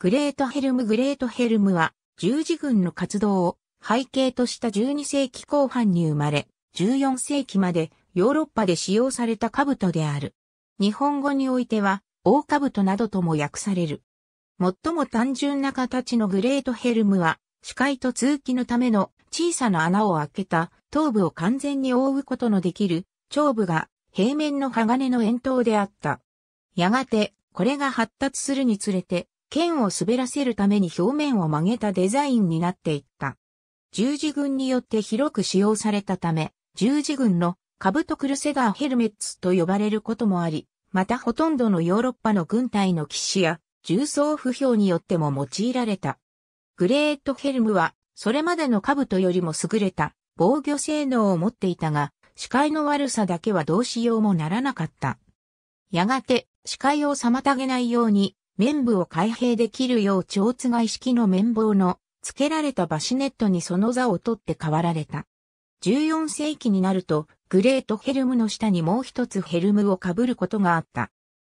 グレートヘルムグレートヘルムは十字軍の活動を背景とした12世紀後半に生まれ、14世紀までヨーロッパで使用された兜である。日本語においては、大兜などとも訳される。最も単純な形のグレートヘルムは、視界と通気のための小さな穴を開けた頭部を完全に覆うことのできる頂部が平面の鋼の円筒であった。やがて、これが発達するにつれて、剣を滑らせるために表面を曲げたデザインになっていった。十字軍によって広く使用されたため、十字軍のカブトクルセダーヘルメッツと呼ばれることもあり、またほとんどのヨーロッパの軍隊の騎士や重装不評によっても用いられた。グレートヘルムは、それまでのカブトよりも優れた防御性能を持っていたが、視界の悪さだけはどうしようもならなかった。やがて視界を妨げないように綿部を開閉できるよう蝶がい式の綿棒の付けられたバシネットにその座を取って代わられた。14世紀になると、グレートヘルムの下にもう一つヘルムを被ることがあった。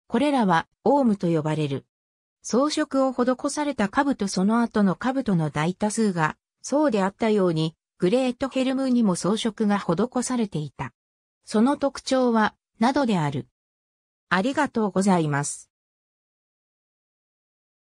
これらは、オウムと呼ばれる。装飾を施された兜その後の兜の大多数が、そうであったように、グレートヘルムにも装飾が施されていた。その特徴は、などである。ありがとうございます。